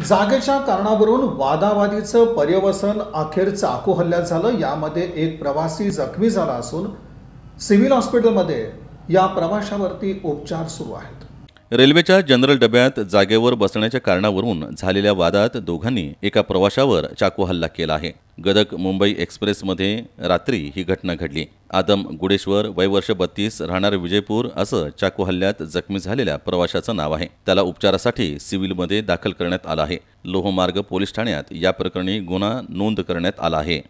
जागेच्या कारणावरून वादावादीचं पर्यवसन अखेर चाकू हल्ल्यात झालं यामध्ये एक प्रवासी जखमी झाला असून सिव्हिल हॉस्पिटलमध्ये या प्रवाशावरती उपचार सुरू आहेत रेल्वेच्या जनरल डब्यात जागेवर बसण्याच्या कारणावरून झालेल्या वादात दोघांनी एका प्रवाशावर चाकू हल्ला केला आहे गदक मुंबई एक्सप्रेसमध्ये रात्री ही घटना घडली आदम गुडेश्वर वय वर्ष बत्तीस राहणार विजयपूर असं चाकू हल्ल्यात जखमी झालेल्या प्रवाशाचं नाव आहे त्याला उपचारासाठी सिव्हिलमध्ये दाखल करण्यात आलं आहे लोहमार्ग पोलीस ठाण्यात या प्रकरणी गुन्हा नोंद करण्यात आला आहे